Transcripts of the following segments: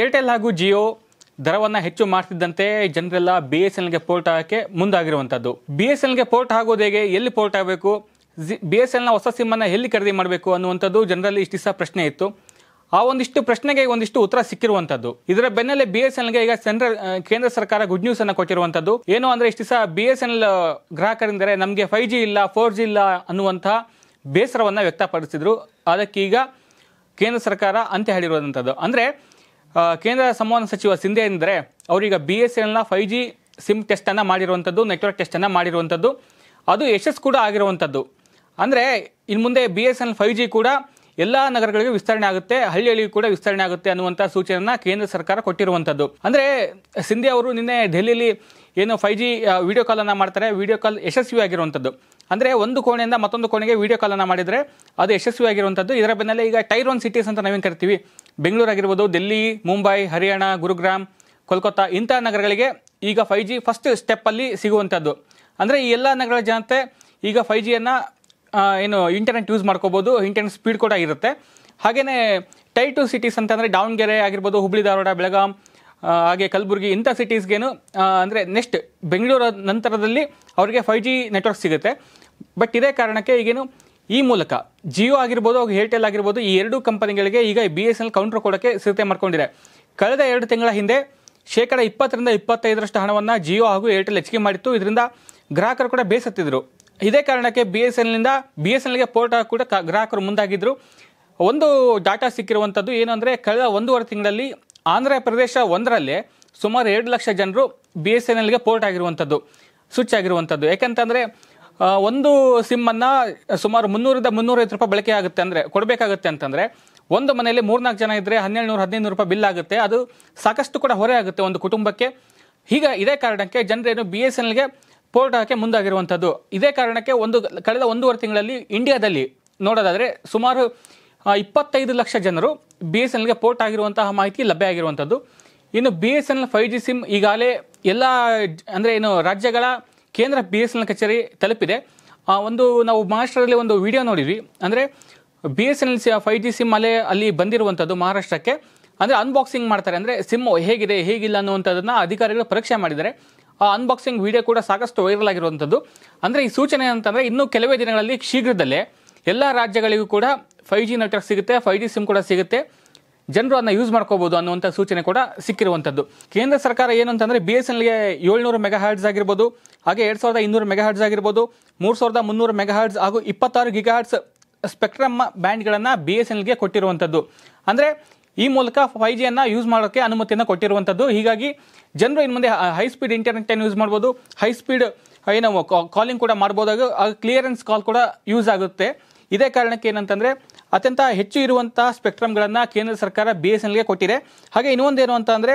Airtel ಹಾಗೂ ಜಿಯೋ ದರವನ್ನು ಹೆಚ್ಚು ಮಾಡ್ತಿದ್ದಂತೆ ಜನರೆಲ್ಲ ಬಿ ಎಸ್ ಎನ್ ಎಲ್ಗೆ ಪೋರ್ಟ್ ಆಗೋಕ್ಕೆ ಮುಂದಾಗಿರುವಂಥದ್ದು ಬಿ ಎಸ್ ಗೆ ಪೋರ್ಟ್ ಆಗೋದು ಹೇಗೆ ಎಲ್ಲಿ ಪೋರ್ಟ್ ಆಗಬೇಕು ಜಿ ಬಿ ಎಸ್ ಎಲ್ನ ಹೊಸ ಸಿಮ್ಮನ್ನು ಎಲ್ಲಿ ಖರೀದಿ ಮಾಡಬೇಕು ಅನ್ನುವಂಥದ್ದು ಜನರಲ್ಲಿ ಇಷ್ಟು ದಿವಸ ಪ್ರಶ್ನೆ ಇತ್ತು ಆ ಒಂದಿಷ್ಟು ಪ್ರಶ್ನೆಗೆ ಒಂದಿಷ್ಟು ಉತ್ತರ ಸಿಕ್ಕಿರುವಂಥದ್ದು ಇದರ ಬೆನ್ನಲ್ಲೇ ಬಿ ಎಸ್ ಎಲ್ಗೆ ಈಗ ಸೆಂಟ್ರಲ್ ಕೇಂದ್ರ ಸರ್ಕಾರ ಗುಡ್ ನ್ಯೂಸ್ ಅನ್ನು ಕೊಟ್ಟಿರುವಂತದ್ದು ಏನು ಅಂದರೆ ಇಷ್ಟು ಸಹ ಬಿ ಎಸ್ ಎನ್ ಎಲ್ ಗ್ರಾಹಕರಿಂದರೆ ನಮಗೆ ಫೈವ್ ಜಿ ಇಲ್ಲ ಫೋರ್ ಜಿ ಇಲ್ಲ ಅನ್ನುವಂಥ ಬೇಸರವನ್ನು ವ್ಯಕ್ತಪಡಿಸಿದ್ರು ಅದಕ್ಕೀಗ ಕೇಂದ್ರ ಸರ್ಕಾರ ಅಂತ್ಯ ಹೇಳಿರುವಂಥದ್ದು ಅಂದರೆ ಕೇಂದ್ರ ಸಂವಹನ ಸಚಿವ ಸಿಂಧೆ ಅಂದರೆ ಅವರೀಗ ಬಿ ಎಸ್ ಎಲ್ನ ಫೈವ್ ಜಿ ಸಿಮ್ ಟೆಸ್ಟನ್ನು ಮಾಡಿರುವಂಥದ್ದು ನೆಟ್ವರ್ಕ್ ಟೆಸ್ಟನ್ನು ಮಾಡಿರುವಂಥದ್ದು ಅದು ಯಶಸ್ಸು ಕೂಡ ಆಗಿರುವಂಥದ್ದು ಅಂದರೆ ಇನ್ನು ಮುಂದೆ B S L five G ಕೂಡ ಎಲ್ಲ ನಗರಗಳಿಗೂ ವಿಸ್ತರಣೆ ಆಗುತ್ತೆ ಹಳ್ಳಿಗೂ ಕೂಡ ವಿಸ್ತರಣೆ ಆಗುತ್ತೆ ಅನ್ನುವಂಥ ಸೂಚನೆಯನ್ನು ಕೇಂದ್ರ ಸರ್ಕಾರ ಕೊಟ್ಟಿರುವಂಥದ್ದು ಅಂದರೆ ಸಿಂಧೆ ಅವರು ನಿನ್ನೆ ದೆಹಲಿಯಲ್ಲಿ ಏನು ಫೈವ್ ಜಿ ವೀಡಿಯೋ ಕಾಲನ್ನು ಮಾಡ್ತಾರೆ ವಿಡಿಯೋ ಕಾಲ್ ಯಶಸ್ವಿಯಾಗಿರುವಂಥದ್ದು ಅಂದರೆ ಒಂದು ಕೋಣೆಯಿಂದ ಮತ್ತೊಂದು ಕೋಣೆಗೆ ವಿಡಿಯೋ ಕಾಲನ್ನು ಮಾಡಿದರೆ ಅದು ಯಶಸ್ವಿಯಾಗಿರುವಂಥದ್ದು ಇದರ ಬೆನ್ನಲ್ಲೇ ಈಗ ಟೈರ್ ಒನ್ ಸಿಟೀಸ್ ಅಂತ ನಾವೇನು ಕರಿತೀವಿ ಬೆಂಗಳೂರು ಆಗಿರ್ಬೋದು ದಿಲ್ಲಿ ಮುಂಬೈ ಹರಿಯಾಣ ಗುರುಗ್ರಾಮ್ ಕೋಲ್ಕತ್ತಾ ಇಂಥ ನಗರಗಳಿಗೆ ಈಗ ಫೈ ಜಿ ಫಸ್ಟ್ ಸ್ಟೆಪ್ಪಲ್ಲಿ ಸಿಗುವಂಥದ್ದು ಅಂದರೆ ಈ ಎಲ್ಲ ನಗರಗಳ ಜನತೆ ಈಗ ಫೈ ಜಿಯನ್ನು ಏನು ಇಂಟರ್ನೆಟ್ ಯೂಸ್ ಮಾಡ್ಕೋಬೋದು ಇಂಟರ್ನೆಟ್ ಸ್ಪೀಡ್ ಕೂಡ ಇರುತ್ತೆ ಹಾಗೆಯೇ ಟೈ ಟು ಸಿಟೀಸ್ ಅಂತಂದರೆ ದಾವಣಗೆರೆ ಆಗಿರ್ಬೋದು ಹುಬ್ಳಿ ಧಾರವಾಡ ಬೆಳಗಾಂ ಹಾಗೆ ಕಲಬುರಗಿ ಇಂಥ ಸಿಟೀಸ್ಗೇನು ಅಂದರೆ ನೆಕ್ಸ್ಟ್ ಬೆಂಗಳೂರ ನಂತರದಲ್ಲಿ ಅವರಿಗೆ ಫೈ ಜಿ ನೆಟ್ವರ್ಕ್ ಸಿಗುತ್ತೆ ಬಟ್ ಇದೇ ಕಾರಣಕ್ಕೆ ಈಗೇನು ಈ ಮೂಲಕ ಜಿಯೋ ಆಗಿರ್ಬೋದು ಹಾಗೂ ಏರ್ಟೆಲ್ ಆಗಿರ್ಬೋದು ಈ ಎರಡು ಕಂಪನಿಗಳಿಗೆ ಈಗ ಬಿ ಎಸ್ ಎಲ್ ಕೌಂಟರ್ ಕೊಡೋಕ್ಕೆ ಸಿದ್ಧತೆ ಮಾಡಿಕೊಂಡಿದೆ ಕಳೆದ ಎರಡು ತಿಂಗಳ ಹಿಂದೆ ಶೇಕಡ ಇಪ್ಪತ್ತರಿಂದ ಇಪ್ಪತ್ತೈದರಷ್ಟು ಹಣವನ್ನು ಜಿಯೋ ಹಾಗೂ ಏರ್ಟೆಲ್ ಹೆಚ್ಚಿಗೆ ಮಾಡಿತ್ತು ಇದರಿಂದ ಗ್ರಾಹಕರು ಕೂಡ ಬೇಸತ್ತಿದ್ರು ಇದೇ ಕಾರಣಕ್ಕೆ ಬಿ ಎಸ್ ಎಲ್ನಿಂದ ಬಿ ಎಸ್ ಎಲ್ಗೆ ಪೋರ್ಟ್ ಕೂಡ ಗ್ರಾಹಕರು ಮುಂದಾಗಿದ್ದರು ಒಂದು ಡಾಟಾ ಸಿಕ್ಕಿರುವಂಥದ್ದು ಏನು ಅಂದರೆ ಕಳೆದ ಒಂದೂವರೆ ತಿಂಗಳಲ್ಲಿ ಆಂಧ್ರ ಪ್ರದೇಶ ಒಂದರಲ್ಲೇ ಸುಮಾರು ಎರಡು ಲಕ್ಷ ಜನರು ಬಿ ಎಸ್ ಎನ್ ಎಲ್ಗೆ ಪೋರ್ಟ್ ಆಗಿರುವಂಥದ್ದು ಸ್ವಿಚ್ ಆಗಿರುವಂಥದ್ದು ಯಾಕಂತಂದರೆ ಒಂದು ಸಿಮ್ಮನ್ನು ಸುಮಾರು ಮುನ್ನೂರಿಂದ ಮುನ್ನೂರೈವತ್ತು ರೂಪಾಯಿ ಬಳಕೆ ಆಗುತ್ತೆ ಅಂದರೆ ಕೊಡಬೇಕಾಗುತ್ತೆ ಅಂತಂದರೆ ಒಂದು ಮನೆಯಲ್ಲಿ ಮೂರ್ನಾಲ್ಕು ಜನ ಇದ್ದರೆ ಹನ್ನೆರಡು ನೂರು ಹದಿನೈದು ರೂಪಾಯಿ ಬಿಲ್ ಆಗುತ್ತೆ ಅದು ಸಾಕಷ್ಟು ಕೂಡ ಹೊರೆ ಆಗುತ್ತೆ ಒಂದು ಕುಟುಂಬಕ್ಕೆ ಈಗ ಇದೇ ಕಾರಣಕ್ಕೆ ಜನರೇನು ಬಿ ಎಸ್ ಎನ್ ಎಲ್ಗೆ ಪೋರ್ಟ್ ಹಾಕಿ ಮುಂದಾಗಿರುವಂಥದ್ದು ಇದೇ ಕಾರಣಕ್ಕೆ ಒಂದು ಕಳೆದ ಒಂದೂವರೆ ತಿಂಗಳಲ್ಲಿ ಇಂಡಿಯಾದಲ್ಲಿ ನೋಡೋದಾದರೆ ಸುಮಾರು ಇಪ್ಪತ್ತೈದು ಲಕ್ಷ ಜನರು ಬಿ ಎಸ್ ಎನ್ಎಲ್ಗೆ ಪೋರ್ಟ್ ಆಗಿರುವಂತಹ ಮಾಹಿತಿ ಲಭ್ಯ ಆಗಿರುವಂಥದ್ದು ಇನ್ನು B S N L five G SIM ಈಗಾಗಲೇ ಎಲ್ಲ ಅಂದರೆ ಏನು ರಾಜ್ಯಗಳ ಕೇಂದ್ರ ಬಿ ಎಸ್ ಎಲ್ ಕಚೇರಿ ತಲುಪಿದೆ ಒಂದು ನಾವು ಮಹಾರಾಷ್ಟ್ರದಲ್ಲಿ ಒಂದು ವಿಡಿಯೋ ನೋಡಿದ್ವಿ ಅಂದರೆ B S N L C five G SIM ಅಲ್ಲೇ ಅಲ್ಲಿ ಬಂದಿರುವಂಥದ್ದು ಮಹಾರಾಷ್ಟ್ರಕ್ಕೆ ಅಂದರೆ ಅನ್ಬಾಕ್ಸಿಂಗ್ ಮಾಡ್ತಾರೆ ಅಂದರೆ ಸಿಮ್ ಹೇಗಿದೆ ಹೇಗಿಲ್ಲ ಅನ್ನುವಂಥದ್ದನ್ನು ಅಧಿಕಾರಿಗಳು ಪರೀಕ್ಷೆ ಮಾಡಿದ್ದಾರೆ ಆ ಅನ್ಬಾಕ್ಸಿಂಗ್ ವಿಡಿಯೋ ಕೂಡ ಸಾಕಷ್ಟು ವೈರಲ್ ಆಗಿರುವಂಥದ್ದು ಅಂದರೆ ಈ ಸೂಚನೆ ಅಂತಂದರೆ ಇನ್ನೂ ಕೆಲವೇ ದಿನಗಳಲ್ಲಿ ಶೀಘ್ರದಲ್ಲೇ ಎಲ್ಲ ರಾಜ್ಯಗಳಿಗೂ ಕೂಡ ಫೈವ್ ಜಿ ನೆಟ್ವರ್ಕ್ ಸಿಗುತ್ತೆ ಫೈವ್ ಜಿ ಸಿಮ್ ಕೂಡ ಸಿಗುತ್ತೆ ಜನರು ಅದನ್ನ ಯೂಸ್ ಮಾಡ್ಕೋಬೋದು ಅನ್ನುವಂಥ ಸೂಚನೆ ಕೂಡ ಸಿಕ್ಕಿರುವಂಥದ್ದು ಕೇಂದ್ರ ಸರ್ಕಾರ ಏನು ಅಂತಂದರೆ ಬಿ ಎಸ್ ಎಲ್ಗೆ ಏಳ್ನೂರು ಮೆಗಾ ಹರ್ಡ್ಸ್ ಆಗಿರ್ಬೋದು ಹಾಗೆ ಎರಡು ಸಾವಿರದ ಇನ್ನೂರು ಮೆಗಾಹರ್ಡ್ಸ್ ಆಗಿರ್ಬೋದು ಮೂರು ಸಾವಿರದ ಮುನ್ನೂರು ಮೆಗಾಹರ್ಡ್ಸ್ ಹಾಗೂ ಇಪ್ಪತ್ತಾರು ಗಿಗಾಹರ್ಡ್ಸ್ ಸ್ಪೆಕ್ಟ್ರಮ್ ಬ್ಯಾಂಡ್ಗಳನ್ನು ಬಿ ಎಸ್ ಎನ್ಎಲ್ಗೆ ಕೊಟ್ಟಿರುವಂಥದ್ದು ಅಂದರೆ ಈ ಮೂಲಕ ಫೈ ಜಿಯನ್ನು ಯೂಸ್ ಮಾಡೋಕ್ಕೆ ಅನುಮತಿಯನ್ನು ಕೊಟ್ಟಿರುವಂಥದ್ದು ಹೀಗಾಗಿ ಜನರು ಇನ್ನು ಮುಂದೆ ಹೈ ಸ್ಪೀಡ್ ಇಂಟರ್ನೆಟನ್ನು ಯೂಸ್ ಮಾಡ್ಬೋದು ಹೈ ಸ್ಪೀಡ್ ಏನು ಕಾಲಿಂಗ್ ಕೂಡ ಮಾಡ್ಬೋದಾಗ ಕ್ಲಿಯರೆನ್ಸ್ ಕಾಲ್ ಕೂಡ ಯೂಸ್ ಆಗುತ್ತೆ ಇದೇ ಕಾರಣಕ್ಕೆ ಏನಂತಂದರೆ ಅತ್ಯಂತ ಹೆಚ್ಚು ಇರುವಂಥ ಸ್ಪೆಕ್ಟ್ರಮ್ಗಳನ್ನು ಕೇಂದ್ರ ಸರ್ಕಾರ ಬಿ ಎಸ್ ಎನ್ಗೆ ಕೊಟ್ಟಿದೆ ಹಾಗೆ ಇನ್ನೊಂದೇನು ಅಂತ ಅಂದರೆ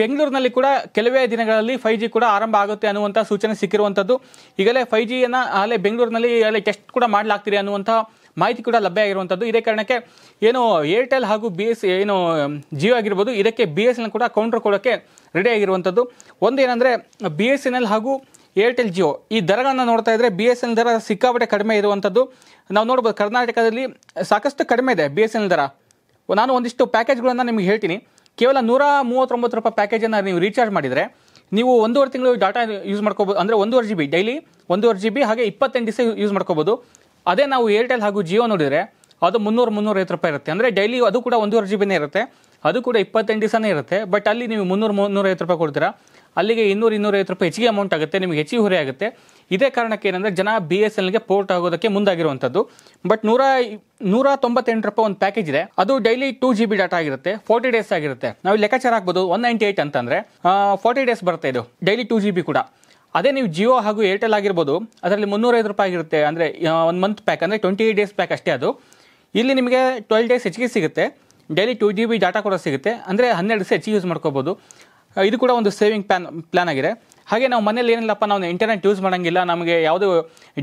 ಬೆಂಗಳೂರಿನಲ್ಲಿ ಕೂಡ ಕೆಲವೇ ದಿನಗಳಲ್ಲಿ ಫೈ ಜಿ ಕೂಡ ಆರಂಭ ಆಗುತ್ತೆ ಅನ್ನುವಂಥ ಸೂಚನೆ ಸಿಕ್ಕಿರುವಂಥದ್ದು ಈಗಲೇ ಫೈ ಜಿಯನ್ನು ಅಲ್ಲೇ ಬೆಂಗಳೂರಿನಲ್ಲಿ ಅಲ್ಲೇ ಟೆಸ್ಟ್ ಕೂಡ ಮಾಡಲಾಗ್ತಿದೆ ಅನ್ನುವಂಥ ಮಾಹಿತಿ ಕೂಡ ಲಭ್ಯ ಆಗಿರುವಂಥದ್ದು ಇದೇ ಕಾರಣಕ್ಕೆ ಏನು ಏರ್ಟೆಲ್ ಹಾಗೂ ಬಿ ಎಸ್ ಏನು ಜಿಯೋ ಆಗಿರ್ಬೋದು ಇದಕ್ಕೆ ಬಿ ಎಸ್ ಎನ್ ಕೂಡ ಕೌಂಟರ್ ಕೊಡೋಕ್ಕೆ ರೆಡಿ ಆಗಿರುವಂಥದ್ದು ಒಂದೇನೆಂದರೆ ಬಿ ಎಸ್ ಎನ್ ಎಲ್ ಹಾಗೂ ಏರ್ಟೆಲ್ ಜಿಯೋ ಈ ದರಗಳನ್ನು ನೋಡ್ತಾ ಇದ್ದರೆ ಬಿ ಎಸ್ ಎನ್ ದರ ಸಿಕ್ಕಾಪಟ್ಟೆ ಕಡಿಮೆ ಇರುವಂಥದ್ದು ನಾವು ನೋಡ್ಬೋದು ಕರ್ನಾಟಕದಲ್ಲಿ ಸಾಕಷ್ಟು ಕಡಿಮೆ ಇದೆ ಬಿ ಎಸ್ ಎನ್ ದರ ನಾನು ಒಂದಿಷ್ಟು ಪ್ಯಾಕೇಜ್ಗಳನ್ನು ನಿಮಗೆ ಹೇಳ್ತೀನಿ ಕೇವಲ ನೂರ ಮೂವತ್ತೊಂಬತ್ತು ರೂಪಾಯಿ ಪ್ಯಾಕೇಜನ್ನು ನೀವು ರೀಚಾರ್ಜ್ ಮಾಡಿದರೆ ನೀವು ಒಂದೂವರೆ ತಿಂಗಳು ಡಾಟಾ ಯೂಸ್ ಮಾಡ್ಕೋಬೋದು ಅಂದರೆ ಒಂದೂವರೆ ಜಿ ಬಿ ಡೈಲಿ ಒಂದೂವರೆ ಜಿ ಬಿ ಹಾಗೆ ಇಪ್ಪತ್ತೆಂಟು ದಿವಸ ಯೂಸ್ ಮಾಡ್ಕೋಬೋದು ಅದೇ ನಾವು ಏರ್ಟೆಲ್ ಹಾಗೂ ಜಿಯೋ ನೋಡಿದರೆ ಅದು ಮುನ್ನೂರು ಮುನ್ನೂರೈವತ್ತು ರೂಪಾಯಿ ಇರುತ್ತೆ ಅಂದರೆ ಡೈಲಿ ಅದು ಕೂಡ ಒಂದೂವರೆ ಜಿ ಬಿನೇ ಇರುತ್ತೆ ಅದು ಕೂಡ ಇಪ್ಪತ್ತೆಂಟು ದಿವಸನೇ ಇರುತ್ತೆ ಬಟ್ ಅಲ್ಲಿ ನೀವು ಮುನ್ನೂರು ಮುನ್ನೂರೈವತ್ತು ರೂಪಾಯಿ ಕೊಡ್ತೀರಾ ಅಲ್ಲಿಗೆ ಇನ್ನೂರು ಇನ್ನೂರೈವತ್ತು ರೂಪಾಯಿ ಹೆಚ್ಚಿಗೆ ಅಮೌಂಟ್ ಆಗುತ್ತೆ ನಿಮಗೆ ಹೆಚ್ಚಿಗೆ ಹೊರೆ ಆಗುತ್ತೆ ಇದೇ ಕಾರಣಕ್ಕೆ ಏನಂದರೆ ಜನ ಬಿ ಎಸ್ ಎಲ್ಗೆ ಪೋರ್ಟ್ ಆಗೋದಕ್ಕೆ ಮುಂದಾಗಿರುವಂಥದ್ದು ಬಟ್ ನೂರ ನೂರ ತೊಂಬತ್ತೆಂಟು ರೂಪಾಯಿ ಒಂದು ಪ್ಯಾಕೇಜ್ ಇದೆ ಅದು daily two G B data ಆಗಿರುತ್ತೆ ಫೋರ್ಟಿ ಡೇಸ್ ಆಗಿರುತ್ತೆ ನಾವು ಲೆಕ್ಕಾಚಾರ ಆಗ್ಬೋದು ಒನ್ ನೈಂಟಿ ಏಯ್ಟ್ ಅಂತಂದರೆ ಫೋರ್ಟಿ ಡೇಸ್ ಬರುತ್ತೆ ಇದು ಡೈಲಿ ಟೂ ಜಿ ಬಿ ಕೂಡ ಅದೇ ನೀವು ಜಿಯೋ ಹಾಗೂ ಏರ್ಟೆಲ್ ಆಗಿರ್ಬೋದು ಅದರಲ್ಲಿ ಮುನ್ನೂರೈದು ರೂಪಾಯಿ ಆಗಿರುತ್ತೆ ಅಂದರೆ ಒನ್ ಮಂತ್ ಪ್ಯಾಕ್ ಅಂದರೆ ಟ್ವೆಂಟಿ ಏಟ್ ಡೇಸ್ ಪ್ಯಾಕ್ ಅಷ್ಟೇ ಅದು ಇಲ್ಲಿ ನಿಮಗೆ ಟ್ವೆಲ್ ಡೇಸ್ ಹೆಚ್ಚಿಗೆ ಸಿಗುತ್ತೆ daily two G B data ಕೂಡ ಸಿಗುತ್ತೆ ಅಂದರೆ ಹನ್ನೆರಡು ದಿವಸ ಹೆಚ್ಚಿಗೆ ಯೂಸ್ ಮಾಡ್ಕೋಬೋದು ಇದು ಕೂಡ ಒಂದು ಸೇವಿಂಗ್ ಪ್ಲಾನ್ ಪ್ಲಾನ್ ಆಗಿದೆ ಹಾಗೆ ನಾವು ಮನೇಲಿ ಏನಿಲ್ಲಪ್ಪ ನಾವು ಇಂಟರ್ನೆಟ್ ಯೂಸ್ ಮಾಡೋಂಗಿಲ್ಲ ನಮಗೆ ಯಾವುದು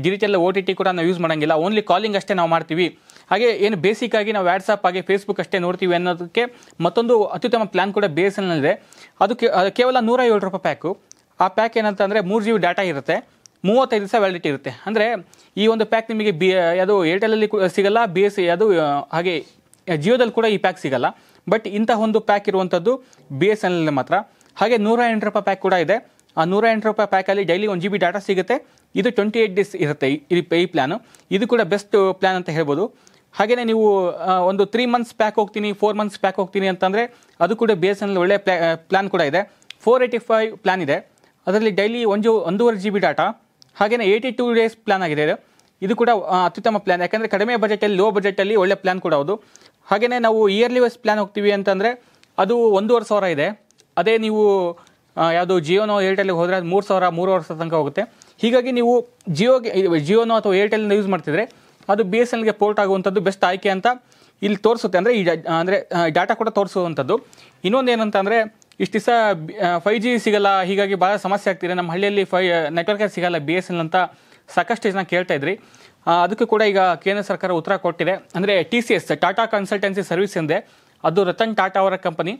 ಡಿಜಿಟಲ್ ಓ ಟಿ ಟಿ ಕೂಡ ನಾವು ಯೂಸ್ ಮಾಡೋಂಗಿಲ್ಲ ಓನ್ಲಿ ಕಾಲಿಂಗ್ ಅಷ್ಟೇ ನಾವು ಮಾಡ್ತೀವಿ ಹಾಗೆ ಏನು ಆಗಿ ನಾವು ವ್ಯಾಟ್ಸಪ್ ಹಾಗೆ ಫೇಸ್ಬುಕ್ ಅಷ್ಟೇ ನೋಡ್ತೀವಿ ಅನ್ನೋದಕ್ಕೆ ಮತ್ತೊಂದು ಅತ್ಯುತ್ತಮ ಪ್ಲ್ಯಾನ್ ಕೂಡ ಬಿ ಎಸ್ ಇದೆ ಅದು ಕೇವಲ ನೂರ ಏಳು ರೂಪಾಯಿ ಪ್ಯಾಕು ಆ ಪ್ಯಾಕ್ ಏನಂತಂದರೆ ಮೂರು ಜಿ ಬಿ ಡಾಟಾ ಇರುತ್ತೆ ಮೂವತ್ತೈದು ದಿವಸ ವ್ಯಾಲಿಟಿ ಇರುತ್ತೆ ಅಂದರೆ ಈ ಒಂದು ಪ್ಯಾಕ್ ನಿಮಗೆ ಬಿ ಅದು ಏರ್ಟೆಲಲ್ಲಿ ಸಿಗಲ್ಲ ಬಿ ಎಸ್ ಅದು ಹಾಗೆ ಜಿಯೋದಲ್ಲಿ ಕೂಡ ಈ ಪ್ಯಾಕ್ ಸಿಗಲ್ಲ ಬಟ್ ಇಂಥ ಒಂದು ಪ್ಯಾಕ್ ಇರುವಂಥದ್ದು ಬಿ ಎಸ್ ಎಲ್ ಮಾತ್ರ ಹಾಗೆ ನೂರ ಎಂಟು ರೂಪಾಯಿ ಪ್ಯಾಕ್ ಕೂಡ ಇದೆ ಆ ನೂರ ಎಂಟು ರೂಪಾಯಿ ಪ್ಯಾಕಲ್ಲಿ daily one G B data ಸಿಗುತ್ತೆ ಇದು ಟ್ವೆಂಟಿ ಏಯ್ಟ್ ಡೇಸ್ ಇರುತ್ತೆ ಇದು ಪೇ ಪ್ಲ್ಯಾನು ಇದು ಕೂಡ ಬೆಸ್ಟ್ ಪ್ಲ್ಯಾನ್ ಅಂತ ಹೇಳ್ಬೋದು ಹಾಗೆಯೇ ನೀವು ಒಂದು ತ್ರೀ ಮಂತ್ಸ್ ಪ್ಯಾಕ್ ಹೋಗ್ತೀನಿ ಫೋರ್ ಮಂತ್ಸ್ ಪ್ಯಾಕ್ ಹೋಗ್ತೀನಿ ಅಂತಂದರೆ ಅದು ಕೂಡ ಬಿ ಎಸ್ ಎಲ್ ಒಳ್ಳೆ ಪ್ಲಾನ್ ಪ್ಲ್ಯಾನ್ ಕೂಡ ಇದೆ ಫೋರ್ ಏಯ್ಟಿ ಫೈವ್ ಪ್ಲ್ಯಾನ್ ಇದೆ ಅದರಲ್ಲಿ ಡೈಲಿ ಒಂದು ಒಂದೂವರೆ ಜಿ ಬಿ ಡಾಟಾ ಹಾಗೆಯೇ ಏಯ್ಟಿ ಟೂ ಡೇಸ್ ಪ್ಲಾನ್ ಆಗಿದೆ ಇದು ಇದು ಕೂಡ ಅತ್ಯುತ್ತಮ ಪ್ಲ್ಯಾನ್ ಯಾಕೆಂದರೆ ಕಡಿಮೆ ಬಜೆಟಲ್ಲಿ ಲೋ ಬಜೆಟಲ್ಲಿ ಒಳ್ಳೆ ಪ್ಲ್ಯಾನ್ ಕೂಡ ಹೌದು ಹಾಗೆಯೇ ನಾವು ಇಯರ್ಲಿ ವೈಸ್ ಪ್ಲ್ಯಾನ್ ಹೋಗ್ತೀವಿ ಅಂತಂದರೆ ಅದು ಒಂದೂವರೆ ಸಾವಿರ ಇದೆ ಅದೇ ನೀವು ಯಾವುದು ಜಿಯೋನೋ ಏರ್ಟೆಲ್ಗೆ ಹೋದರೆ ಅದು ಮೂರು ಸಾವಿರ ಮೂರು ತನಕ ಹೋಗುತ್ತೆ ಹೀಗಾಗಿ ನೀವು ಜಿಯೋಗೆ ಜಿಯೋನೋ ಅಥವಾ ಏರ್ಟೆಲ್ನ ಯೂಸ್ ಮಾಡ್ತಿದ್ರೆ ಅದು ಬಿ ಎಸ್ ಎಲ್ಗೆ ಪೋರ್ಟ್ ಆಗುವಂಥದ್ದು ಬೆಸ್ಟ್ ಆಯ್ಕೆ ಅಂತ ಇಲ್ಲಿ ತೋರಿಸುತ್ತೆ ಅಂದರೆ ಈ ಅಂದರೆ ಡಾಟಾ ಕೂಡ ತೋರಿಸುವಂಥದ್ದು ಇನ್ನೊಂದು ಏನಂತ ಅಂದರೆ ಇಷ್ಟು ದಿವಸ ಫೈ ಜಿ ಸಿಗಲ್ಲ ಹೀಗಾಗಿ ಭಾಳ ಸಮಸ್ಯೆ ಆಗ್ತಿದೆ ನಮ್ಮ ಹಳ್ಳಿಯಲ್ಲಿ ಫೈ ನೆಟ್ವರ್ಕ್ ಸಿಗಲ್ಲ ಬಿ ಎಸ್ ಎಲ್ ಅಂತ ಸಾಕಷ್ಟು ಜನ ಕೇಳ್ತಾ ಇದ್ರಿ ಅದಕ್ಕೂ ಕೂಡ ಈಗ ಕೇಂದ್ರ ಸರ್ಕಾರ ಉತ್ತರ ಕೊಟ್ಟಿದೆ ಅಂದರೆ T C S Tata consultancy service ಎಂದೇ ಅದು ರತನ್ ಟಾಟಾ ಅವರ ಕಂಪನಿ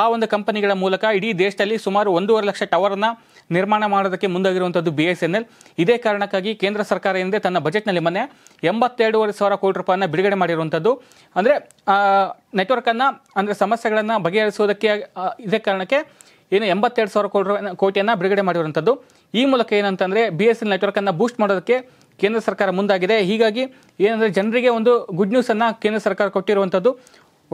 ಆ ಒಂದು ಕಂಪನಿಗಳ ಮೂಲಕ ಇಡೀ ದೇಶದಲ್ಲಿ ಸುಮಾರು ಒಂದೂವರೆ ಲಕ್ಷ ಟವರ್ನ ನಿರ್ಮಾಣ ಮಾಡೋದಕ್ಕೆ ಮುಂದಾಗಿರುವಂಥದ್ದು ಬಿ ಎಸ್ ಎನ್ ಎಲ್ ಇದೇ ಕಾರಣಕ್ಕಾಗಿ ಕೇಂದ್ರ ಸರ್ಕಾರ ಹಿಂದೆ ತನ್ನ ಬಜೆಟ್ನಲ್ಲಿ ಮೊನ್ನೆ ಎಂಬತ್ತೆರಡೂವರೆ ಸಾವಿರ ಕೋಟಿ ರೂಪಾಯಿನ ಬಿಡುಗಡೆ ಮಾಡಿರುವಂಥದ್ದು ಅಂದರೆ ನೆಟ್ವರ್ಕನ್ನು ಅಂದರೆ ಸಮಸ್ಯೆಗಳನ್ನು ಬಗೆಹರಿಸುವುದಕ್ಕೆ ಇದೇ ಕಾರಣಕ್ಕೆ ಏನು ಎಂಬತ್ತೆರಡು ಸಾವಿರ ಕೋಟಿ ಕೋಟಿಯನ್ನು ಬಿಡುಗಡೆ ಮಾಡಿರುವಂಥದ್ದು ಈ ಮೂಲಕ ಏನಂತಂದರೆ ಬಿ ಎಸ್ ಎನ್ ನೆಟ್ವರ್ಕನ್ನು ಬೂಸ್ಟ್ ಮಾಡೋದಕ್ಕೆ ಕೇಂದ್ರ ಸರ್ಕಾರ ಮುಂದಾಗಿದೆ ಹೀಗಾಗಿ ಏನಂದರೆ ಜನರಿಗೆ ಒಂದು ಗುಡ್ ನ್ಯೂಸನ್ನು ಕೇಂದ್ರ ಸರ್ಕಾರ ಕೊಟ್ಟಿರುವಂಥದ್ದು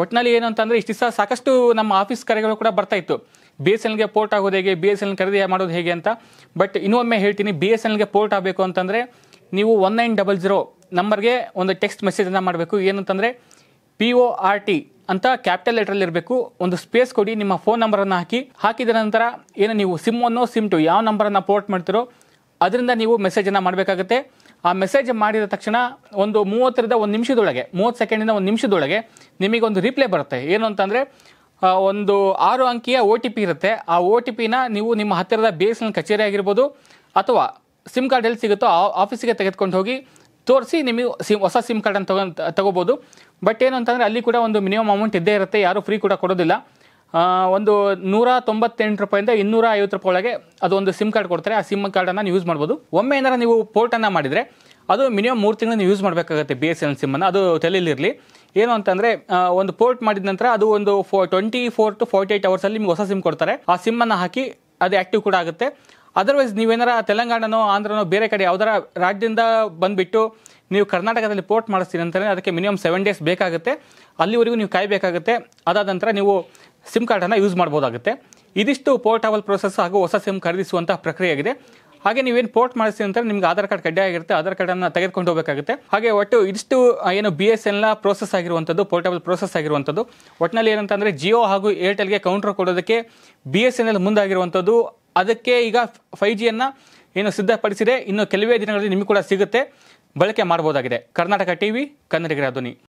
ಒಟ್ಟಿನಲ್ಲಿ ಏನು ಅಂತಂದರೆ ಇಷ್ಟು ದಿವಸ ಸಾಕಷ್ಟು ನಮ್ಮ ಆಫೀಸ್ ಕಾರ್ಯಗಳು ಕೂಡ ಬರ್ತಾ ಇತ್ತು ಬಿ ಎಸ್ ಎಲ್ಗೆ ಪೋರ್ಟ್ ಆಗೋದು ಹೇಗೆ ಬಿ ಎಸ್ ಎಲ್ ಖರೀದಿ ಮಾಡೋದು ಹೇಗೆ ಅಂತ ಬಟ್ ಇನ್ನೊಮ್ಮೆ ಹೇಳ್ತೀನಿ ಬಿ ಎಸ್ ಎಲ್ಗೆ ಪೋರ್ಟ್ ಆಗಬೇಕು ಅಂತಂದರೆ ನೀವು ಒನ್ ನೈನ್ ಡಬಲ್ ಜೀರೋ ನಂಬರ್ಗೆ ಒಂದು ಟೆಕ್ಸ್ಟ್ ಮೆಸೇಜನ್ನು ಮಾಡಬೇಕು ಏನಂತಂದರೆ ಪಿ ಒ ಆರ್ ಟಿ ಅಂತ ಕ್ಯಾಪಿಟಲ್ ಲೆಟ್ರಲ್ಲಿ ಇರಬೇಕು ಒಂದು ಸ್ಪೇಸ್ ಕೊಡಿ ನಿಮ್ಮ ಫೋನ್ ನಂಬರನ್ನು ಹಾಕಿ ಹಾಕಿದ ನಂತರ ಏನು ನೀವು ಸಿಮ್ ಸಿಮ್ಮನ್ನು ಸಿಮ್ ಟು ಯಾವ ನಂಬರನ್ನು ಪೋರ್ಟ್ ಮಾಡ್ತೀರೋ ಅದರಿಂದ ನೀವು ಮೆಸೇಜನ್ನು ಮಾಡಬೇಕಾಗುತ್ತೆ ಆ ಮೆಸೇಜ್ ಮಾಡಿದ ತಕ್ಷಣ ಒಂದು ಮೂವತ್ತರಿಂದ ಒಂದು ನಿಮಿಷದೊಳಗೆ ಮೂವತ್ತು ಸೆಕೆಂಡಿಂದ ಒಂದು ನಿಮಿಷದೊಳಗೆ ನಿಮಗೊಂದು ರಿಪ್ಲೈ ಬರುತ್ತೆ ಏನು ಅಂತಂದರೆ ಒಂದು ಆರು ಅಂಕಿಯ ಒ ಟಿ ಪಿ ಇರುತ್ತೆ ಆ ಓ ಟಿ ಪಿನ ನೀವು ನಿಮ್ಮ ಹತ್ತಿರದ ಬಿ ಎಸ್ ಕಚೇರಿ ಆಗಿರ್ಬೋದು ಅಥವಾ ಸಿಮ್ ಕಾರ್ಡ್ ಎಲ್ಲಿ ಸಿಗುತ್ತೋ ಆ ಆಫೀಸಿಗೆ ತೆಗೆದುಕೊಂಡು ಹೋಗಿ ತೋರಿಸಿ ನಿಮಗೆ ಸಿಮ್ ಹೊಸ ಸಿಮ್ ಕಾರ್ಡನ್ನು ತಗೊಂಡು ತಗೋಬೋದು ಬಟ್ ಏನು ಅಂತಂದರೆ ಅಲ್ಲಿ ಕೂಡ ಒಂದು ಮಿನಿಮಮ್ ಅಮೌಂಟ್ ಇದ್ದೇ ಇರುತ್ತೆ ಯಾರೂ ಫ್ರೀ ಕೂಡ ಕೊಡೋದಿಲ್ಲ ಒಂದು ನೂರ ತೊಂಬತ್ತೆಂಟು ರೂಪಾಯಿಂದ ಇನ್ನೂರ ಐವತ್ತು ರೂಪಾಯಿ ಒಳಗೆ ಅದು ಒಂದು ಸಿಮ್ ಕಾರ್ಡ್ ಕೊಡ್ತಾರೆ ಆ ಸಿಮ್ ಕಾರ್ಡನ್ನು ನೀವು ಯೂಸ್ ಮಾಡ್ಬೋದು ಒಮ್ಮೆ ಏನಾರ ನೀವು ಪೋರ್ಟನ್ನು ಮಾಡಿದರೆ ಅದು ಮಿನಿಮಮ್ ಮೂರು ತಿಂಗಳು ನೀವು ಯೂಸ್ ಮಾಡಬೇಕಾಗುತ್ತೆ ಬಿ ಎಸ್ ಎನ್ ಸಿಮ್ಮನ್ನು ಅದು ತಲೆಯಲ್ಲಿರಲಿ ಏನು ಅಂತಂದರೆ ಒಂದು ಪೋರ್ಟ್ ಮಾಡಿದ ನಂತರ ಅದು ಒಂದು ಫೋ twenty four to forty eight ಅವರ್ಸಲ್ಲಿ ನಿಮ್ಗೆ ಹೊಸ ಸಿಮ್ ಕೊಡ್ತಾರೆ ಆ ಸಿಮ್ಮನ್ನು ಹಾಕಿ ಅದು ಆ್ಯಕ್ಟಿವ್ ಕೂಡ ಆಗುತ್ತೆ ಅದರ್ವೈಸ್ ನೀವೇನಾರ ತೆಲಂಗಾಣನೋ ಆಂಧ್ರನೋ ಬೇರೆ ಕಡೆ ಯಾವ್ದಾರ ರಾಜ್ಯದಿಂದ ಬಂದುಬಿಟ್ಟು ನೀವು ಕರ್ನಾಟಕದಲ್ಲಿ ಪೋರ್ಟ್ ಮಾಡಿಸ್ತೀನಿ ಅಂತಂದರೆ ಅದಕ್ಕೆ ಮಿನಿಮಮ್ ಸೆವೆನ್ ಡೇಸ್ ಬೇಕಾಗುತ್ತೆ ಅಲ್ಲಿವರೆಗೂ ನೀವು ಕಾಯಬೇಕಾಗುತ್ತೆ ಅದಾದ ನಂತರ ನೀವು ಸಿಮ್ ಕಾರ್ಡನ್ನು ಯೂಸ್ ಮಾಡ್ಬೋದಾಗುತ್ತೆ ಇದಿಷ್ಟು ಪೋರ್ಟಬಲ್ ಪ್ರೊಸೆಸ್ ಹಾಗೂ ಹೊಸ ಸಿಮ್ ಖರೀದಿಸುವಂತಹ ಪ್ರಕ್ರಿಯೆಯಾಗಿದೆ ಹಾಗೆ ನೀವೇನು ಪೋರ್ಟ್ ಮಾಡಿಸಿ ಅಂತ ನಿಮ್ಗೆ ಆಧಾರ್ ಕಾರ್ಡ್ ಕಡ್ಡಾಯ ಆಗಿರುತ್ತೆ ಆಧಾರ್ ಕಾರ್ಡನ್ನು ತೆಗೆದುಕೊಂಡು ಹೋಗಬೇಕಾಗುತ್ತೆ ಹಾಗೆ ಒಟ್ಟು ಇದಿಷ್ಟು ಏನು ಬಿ ಎಸ್ ಎಲ್ನ ಪ್ರೋಸೆಸ್ ಆಗಿರುವಂಥದ್ದು ಪೋರ್ಟಬಲ್ ಪ್ರೋಸೆಸ್ ಆಗಿರುವಂಥದ್ದು ಒಟ್ಟಿನಲ್ಲಿ ಏನಂತಂದರೆ ಜಿಯೋ ಹಾಗೂ ಏರ್ಟೆಲ್ಗೆ ಕೌಂಟರ್ ಕೊಡೋದಕ್ಕೆ ಬಿ ಎಸ್ ಎನ್ ಎಲ್ ಮುಂದಾಗಿರುವಂಥದ್ದು ಅದಕ್ಕೆ ಈಗ ಫೈ ಜಿಯನ್ನು ಏನು ಸಿದ್ಧಪಡಿಸಿದೆ ಇನ್ನು ಕೆಲವೇ ದಿನಗಳಲ್ಲಿ ನಿಮಗೆ ಕೂಡ ಸಿಗುತ್ತೆ ಬಳಕೆ ಮಾಡ್ಬೋದಾಗಿದೆ ಕರ್ನಾಟಕ ಟಿ ವಿ ಕನ್ನಡಿಗರ ಧ್ವನಿ